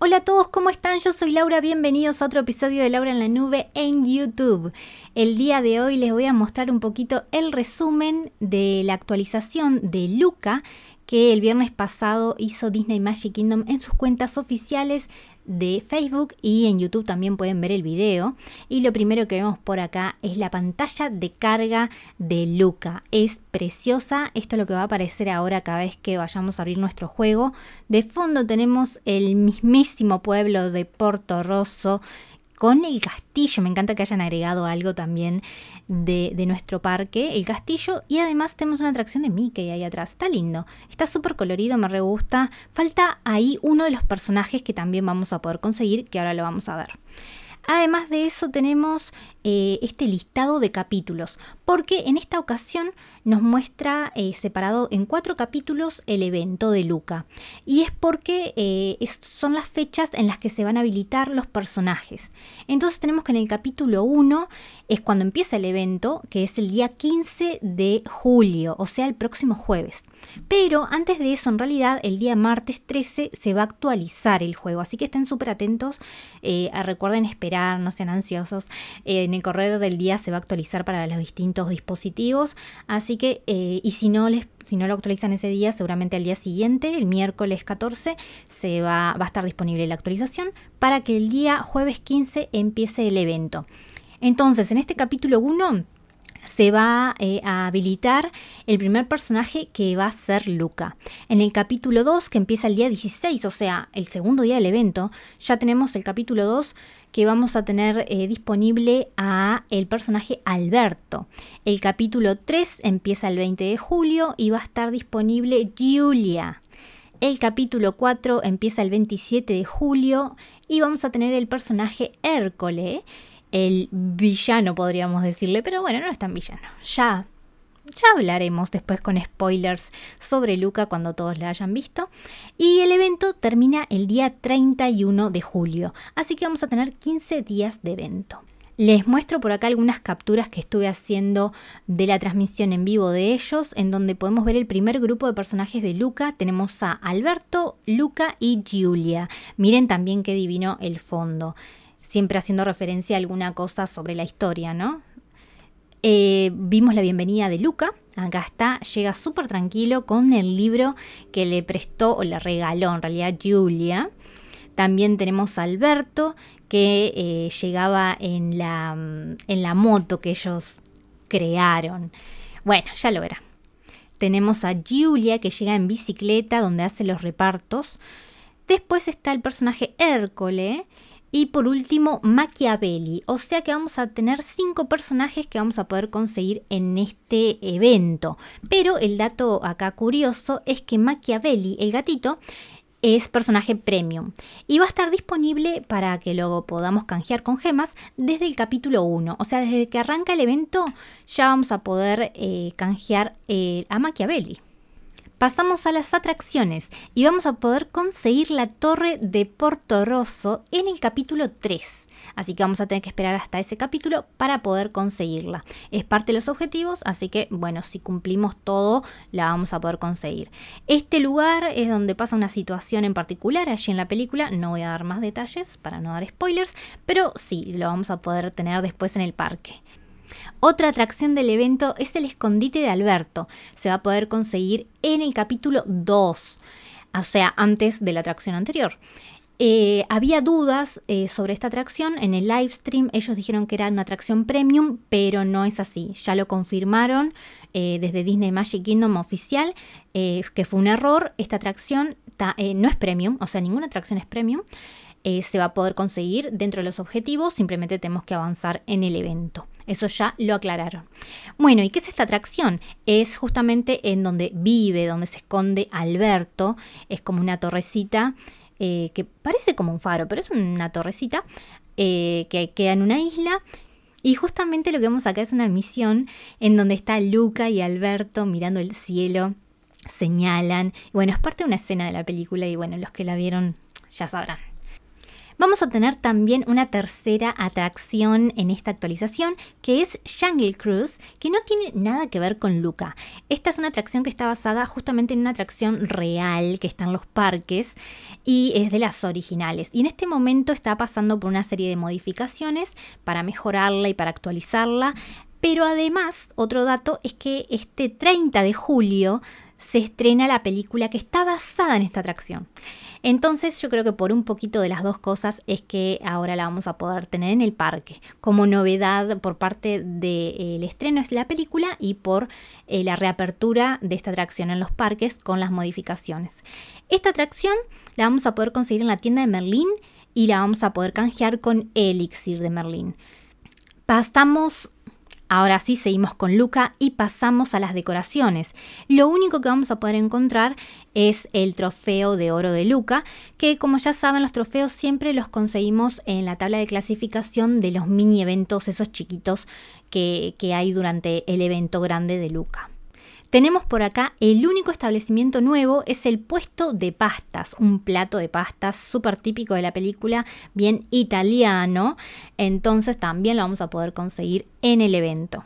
Hola a todos, ¿cómo están? Yo soy Laura, bienvenidos a otro episodio de Laura en la Nube en YouTube. El día de hoy les voy a mostrar un poquito el resumen de la actualización de Luca que el viernes pasado hizo Disney Magic Kingdom en sus cuentas oficiales de Facebook y en YouTube también pueden ver el video. Y lo primero que vemos por acá es la pantalla de carga de Luca. Es preciosa, esto es lo que va a aparecer ahora cada vez que vayamos a abrir nuestro juego. De fondo tenemos el mismísimo pueblo de Porto Rosso con el castillo. Me encanta que hayan agregado algo también de, nuestro parque, el castillo. Y además tenemos una atracción de Mickey ahí atrás. Está lindo. Está súper colorido, me re gusta. Falta ahí uno de los personajes que también vamos a poder conseguir, que ahora lo vamos a ver. Además de eso tenemos eh, este listado de capítulos, porque en esta ocasión nos muestra eh, separado en cuatro capítulos el evento de Luca, y es porque eh, son las fechas en las que se van a habilitar los personajes. Entonces tenemos que en el capítulo 1 es cuando empieza el evento, que es el día 15 de julio, o sea, el próximo jueves. Pero antes de eso, en realidad, el día martes 13 se va a actualizar el juego, así que estén súper atentos, recuerden esperar, no sean ansiosos en el correr del día se va a actualizar para los distintos dispositivos, así que, eh, y si no, les, si no lo actualizan ese día, seguramente al día siguiente, el miércoles 14, se va, va a estar disponible la actualización para que el día jueves 15 empiece el evento. Entonces, en este capítulo 1 se va eh, a habilitar el primer personaje que va a ser Luca. En el capítulo 2, que empieza el día 16, o sea, el segundo día del evento, ya tenemos el capítulo 2 que vamos a tener eh, disponible a el personaje Alberto. El capítulo 3 empieza el 20 de julio y va a estar disponible Julia. El capítulo 4 empieza el 27 de julio y vamos a tener el personaje Hércules el villano, podríamos decirle, pero bueno, no es tan villano. Ya, ya hablaremos después con spoilers sobre Luca cuando todos la hayan visto. Y el evento termina el día 31 de julio, así que vamos a tener 15 días de evento. Les muestro por acá algunas capturas que estuve haciendo de la transmisión en vivo de ellos, en donde podemos ver el primer grupo de personajes de Luca. Tenemos a Alberto, Luca y Giulia. Miren también qué divino el fondo siempre haciendo referencia a alguna cosa sobre la historia, ¿no? Eh, vimos la bienvenida de Luca. Acá está, llega súper tranquilo con el libro que le prestó o le regaló en realidad Julia. También tenemos a Alberto que eh, llegaba en la, mm, en la moto que ellos crearon. Bueno, ya lo verán. Tenemos a Julia que llega en bicicleta donde hace los repartos. Después está el personaje Hércole y por último, Machiavelli. O sea que vamos a tener cinco personajes que vamos a poder conseguir en este evento. Pero el dato acá curioso es que Machiavelli, el gatito, es personaje premium y va a estar disponible para que luego podamos canjear con gemas desde el capítulo 1. O sea, desde que arranca el evento ya vamos a poder eh, canjear eh, a Machiavelli. Pasamos a las atracciones y vamos a poder conseguir la torre de rosso en el capítulo 3. Así que vamos a tener que esperar hasta ese capítulo para poder conseguirla. Es parte de los objetivos, así que bueno, si cumplimos todo, la vamos a poder conseguir. Este lugar es donde pasa una situación en particular allí en la película. No voy a dar más detalles para no dar spoilers, pero sí, lo vamos a poder tener después en el parque. Otra atracción del evento es el escondite de Alberto. Se va a poder conseguir en el capítulo 2, o sea, antes de la atracción anterior. Eh, había dudas eh, sobre esta atracción en el live stream. Ellos dijeron que era una atracción premium, pero no es así. Ya lo confirmaron eh, desde Disney Magic Kingdom oficial que fue un error. Esta atracción no es premium, o sea, ninguna atracción es premium. se va a poder conseguir dentro de los objetivos, simplemente tenemos que avanzar en el evento. Eso ya lo aclararon. Bueno, ¿y qué es esta atracción? Es justamente en donde vive, donde se esconde Alberto. Es como una torrecita eh, que parece como un faro, pero es una torrecita eh, que queda en una isla y justamente lo que vemos acá es una misión en donde está Luca y Alberto mirando el cielo, señalan. Bueno, es parte de una escena de la película y bueno, los que la vieron ya sabrán. Vamos a tener también una tercera atracción en esta actualización, que es Jungle Cruise, que no tiene nada que ver con Luca. Esta es una atracción que está basada justamente en una atracción real que está en los parques y es de las originales. Y en este momento está pasando por una serie de modificaciones para mejorarla y para actualizarla. Pero además, otro dato es que este 30 de julio se estrena la película que está basada en esta atracción. Entonces yo creo que por un poquito de las dos cosas es que ahora la vamos a poder tener en el parque. Como novedad por parte del eh, estreno de la película y por eh, la reapertura de esta atracción en los parques con las modificaciones. Esta atracción la vamos a poder conseguir en la tienda de Merlín y la vamos a poder canjear con Elixir de Merlín. Pasamos Ahora sí, seguimos con Luca y pasamos a las decoraciones. Lo único que vamos a poder encontrar es el trofeo de oro de Luca, que como ya saben los trofeos siempre los conseguimos en la tabla de clasificación de los mini eventos, esos chiquitos que, que hay durante el evento grande de Luca. Tenemos por acá el único establecimiento nuevo, es el puesto de pastas, un plato de pastas súper típico de la película, bien italiano, entonces también lo vamos a poder conseguir en el evento.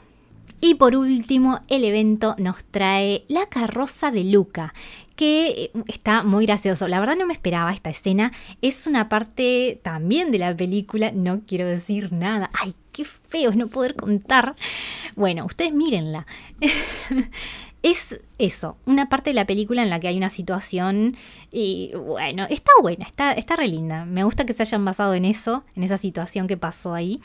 Y por último, el evento nos trae la carroza de Luca, que eh, está muy gracioso. La verdad no me esperaba esta escena. Es una parte también de la película, no quiero decir nada. Ay, qué feo no poder contar. Bueno, ustedes mírenla. es eso, una parte de la película en la que hay una situación y bueno, está buena, está, está re linda. Me gusta que se hayan basado en eso, en esa situación que pasó ahí.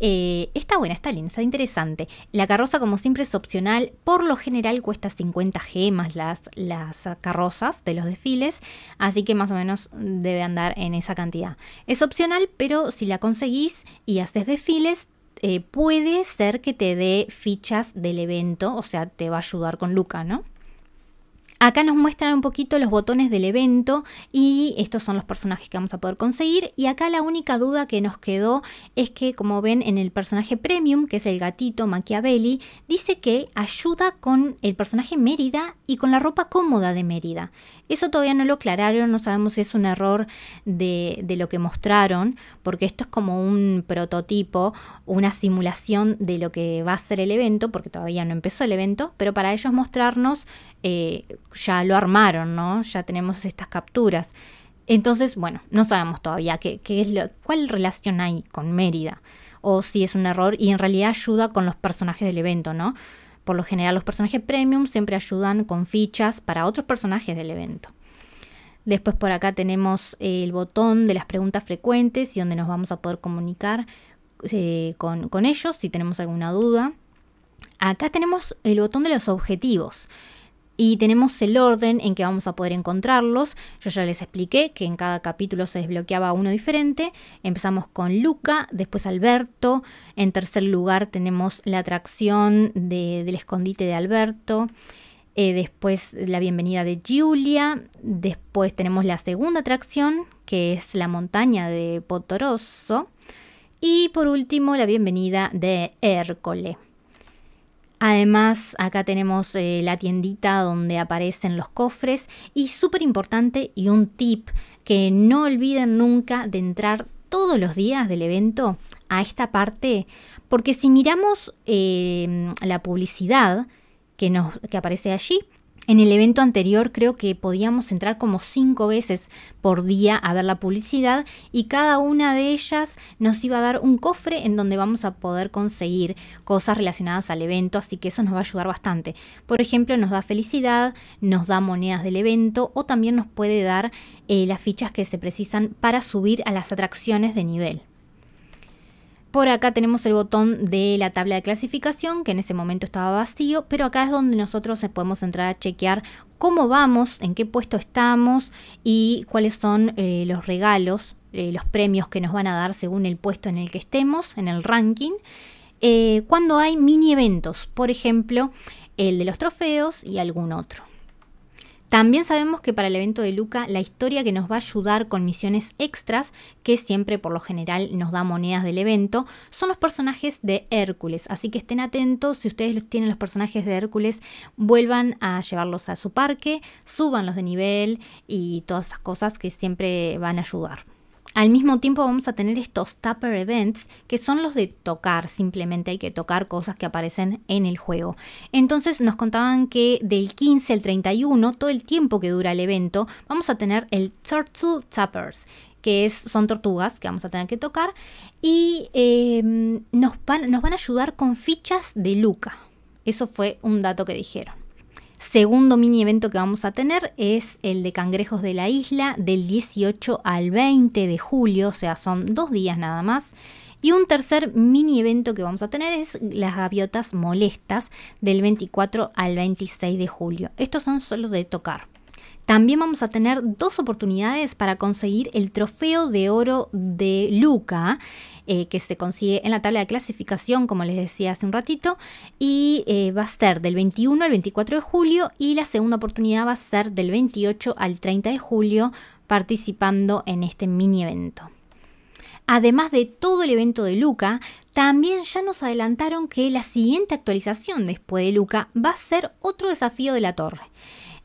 Eh, está buena, está linda, está interesante. La carroza como siempre es opcional, por lo general cuesta 50 gemas las, las carrozas de los desfiles, así que más o menos debe andar en esa cantidad. Es opcional, pero si la conseguís y haces desfiles, eh, puede ser que te dé fichas del evento, o sea, te va a ayudar con Luca, ¿no? Acá nos muestran un poquito los botones del evento y estos son los personajes que vamos a poder conseguir. Y acá la única duda que nos quedó es que, como ven en el personaje premium, que es el gatito Machiavelli, dice que ayuda con el personaje Mérida y con la ropa cómoda de Mérida. Eso todavía no lo aclararon, no sabemos si es un error de, lo que mostraron, porque esto es como un prototipo, una simulación de lo que va a ser el evento, porque todavía no empezó el evento, pero para ellos mostrarnos eh, ya lo armaron, ¿no? Ya tenemos estas capturas. Entonces, bueno, no sabemos todavía qué, es lo, cuál relación hay con Mérida, o si es un error y en realidad ayuda con los personajes del evento, ¿no? Por lo general los personajes premium siempre ayudan con fichas para otros personajes del evento. Después por acá tenemos eh, el botón de las preguntas frecuentes y donde nos vamos a poder comunicar eh, con, con ellos si tenemos alguna duda. Acá tenemos el botón de los objetivos y tenemos el orden en que vamos a poder encontrarlos. Yo ya les expliqué que en cada capítulo se desbloqueaba uno diferente. Empezamos con Luca, después Alberto. En tercer lugar tenemos la atracción del escondite de Alberto. Eh, después la bienvenida de Julia. Después tenemos la segunda atracción, que es la montaña de Potoroso. Y por último, la bienvenida de Hércole. Además, acá tenemos eh, la tiendita donde aparecen los cofres y súper importante y un tip que no olviden nunca de entrar todos los días del evento a esta parte, porque si miramos eh, la publicidad que aparece allí, en el evento anterior creo que podíamos entrar como cinco veces por día a ver la publicidad y cada una de ellas nos iba a dar un cofre en donde vamos a poder conseguir cosas relacionadas al evento, así que eso nos va a ayudar bastante. Por ejemplo, nos da felicidad, nos da monedas del evento o también nos puede dar eh, las fichas que se precisan para subir a las atracciones de nivel. Por acá tenemos el botón de la tabla de clasificación, que en ese momento estaba vacío, pero acá es donde nosotros podemos entrar a chequear cómo vamos, en qué puesto estamos y cuáles son eh, los regalos, eh, los premios que nos van a dar según el puesto en el que estemos, en el ranking. Eh, cuando hay mini eventos, por ejemplo, el de los trofeos y algún otro. También sabemos que para el evento de Luca la historia que nos va a ayudar con misiones extras, que siempre por lo general nos da monedas del evento, son los personajes de Hércules. Así que estén atentos, si ustedes tienen los personajes de Hércules, vuelvan a llevarlos a su parque, súbanlos de nivel y todas esas cosas que siempre van a ayudar. Al mismo tiempo vamos a tener estos Tapper Events, que son los de tocar, simplemente hay que tocar cosas que aparecen en el juego. Entonces nos contaban que del 15 al 31, todo el tiempo que dura el evento, vamos a tener el Turtle Tappers, que es, son tortugas que vamos a tener que tocar, y em, nos van a ayudar con fichas de Luca. Eso fue un dato que dijeron. Segundo mini evento que vamos a tener es el de Cangrejos de la Isla del 18 al 20 de julio, o sea, son dos días nada más. Y un tercer mini evento que vamos a tener es las gaviotas molestas del 24 al 26 de julio. Estos son solo de tocar. También vamos a tener dos oportunidades para conseguir el trofeo de oro de Luca, eh, que se consigue en la tabla de clasificación, como les decía hace un ratito, y eh, va a ser del 21 al 24 de julio y la segunda oportunidad va a ser del 28 al 30 de julio participando en este mini evento. Además de todo el evento de Luca, también ya nos adelantaron que la siguiente actualización después de Luca va a ser otro desafío de la torre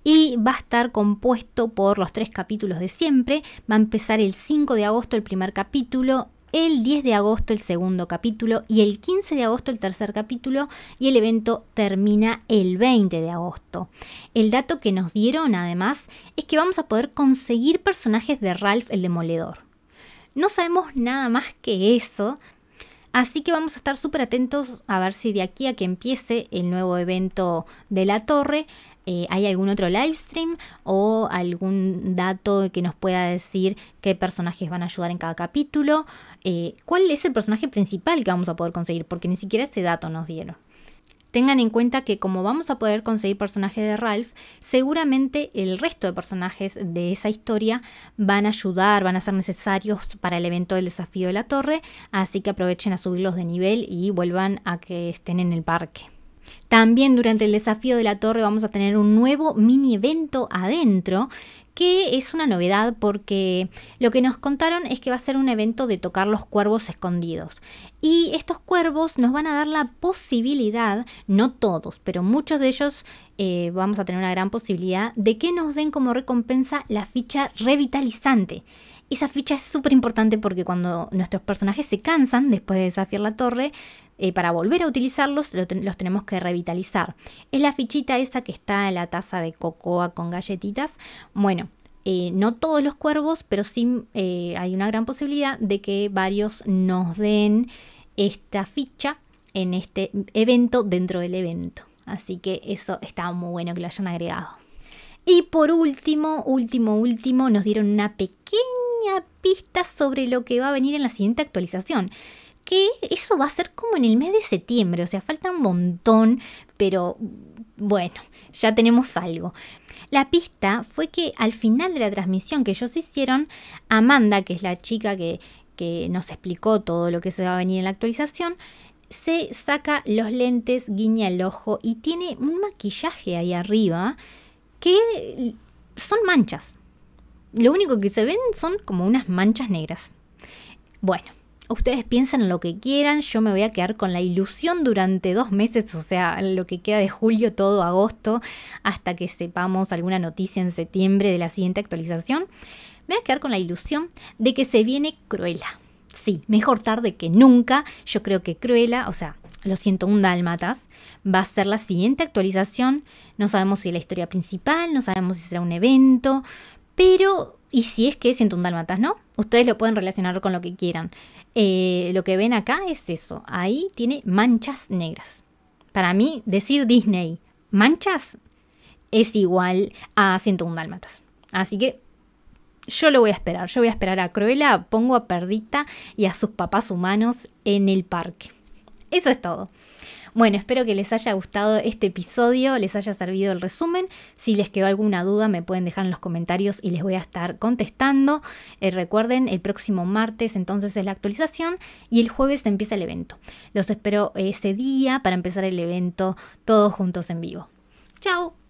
y va a estar compuesto por los tres capítulos de siempre. Va a empezar el 5 de agosto el primer capítulo, el 10 de agosto el segundo capítulo y el 15 de agosto el tercer capítulo y el evento termina el 20 de agosto. El dato que nos dieron además es que vamos a poder conseguir personajes de Ralph el Demoledor. No sabemos nada más que eso, así que vamos a estar súper atentos a ver si de aquí a que empiece el nuevo evento de la torre eh, ¿hay algún otro live stream o algún dato que nos pueda decir qué personajes van a ayudar en cada capítulo? Eh, ¿Cuál es el personaje principal que vamos a poder conseguir? Porque ni siquiera ese dato nos dieron. Tengan en cuenta que como vamos a poder conseguir personajes de Ralph, seguramente el resto de personajes de esa historia van a ayudar, van a ser necesarios para el evento del desafío de la torre, así que aprovechen a subirlos de nivel y vuelvan a que estén en el parque. También durante el desafío de la torre vamos a tener un nuevo mini evento adentro que es una novedad porque lo que nos contaron es que va a ser un evento de tocar los cuervos escondidos. Y estos cuervos nos van a dar la posibilidad, no todos, pero muchos de ellos eh, vamos a tener una gran posibilidad de que nos den como recompensa la ficha revitalizante. Esa ficha es súper importante porque cuando nuestros personajes se cansan después de desafiar la torre, eh, para volver a utilizarlos los tenemos que revitalizar. Es la fichita esa que está en la taza de cocoa con galletitas. Bueno, eh, no todos los cuervos, pero sí eh, hay una gran posibilidad de que varios nos den esta ficha en este evento dentro del evento. Así que eso está muy bueno que lo hayan agregado. Y por último, último, último, nos dieron una pequeña pista sobre lo que va a venir en la siguiente actualización que eso va a ser como en el mes de septiembre, o sea, falta un montón, pero bueno, ya tenemos algo. La pista fue que al final de la transmisión que ellos hicieron, Amanda, que es la chica que, nos explicó todo lo que se va a venir en la actualización, se saca los lentes, guiña el ojo y tiene un maquillaje ahí arriba que son manchas. Lo único que se ven son como unas manchas negras. Bueno, ustedes piensan lo que quieran, yo me voy a quedar con la ilusión durante dos meses, o sea, lo que queda de julio, todo agosto, hasta que sepamos alguna noticia en septiembre de la siguiente actualización. Me voy a quedar con la ilusión de que se viene Cruella. Sí, mejor tarde que nunca. Yo creo que Cruella, o sea, lo siento, un Dálmatas, va a ser la siguiente actualización. No sabemos si es la historia principal, no sabemos si será un evento, pero y si es que siento un dalmatas, ¿no? Ustedes lo pueden relacionar con lo que quieran. Eh, lo que ven acá es eso. Ahí tiene manchas negras. Para mí, decir Disney manchas es igual a 101 dálmatas. Así que yo lo voy a esperar. Yo voy a esperar a Cruella, pongo a Perdita y a sus papás humanos en el parque. Eso es todo. Bueno, espero que les haya gustado este episodio, les haya servido el resumen. Si les quedó alguna duda, me pueden dejar en los comentarios y les voy a estar contestando. Eh, recuerden, el próximo martes entonces es la actualización y el jueves empieza el evento. Los espero ese día para empezar el evento todos juntos en vivo. ¡Chao!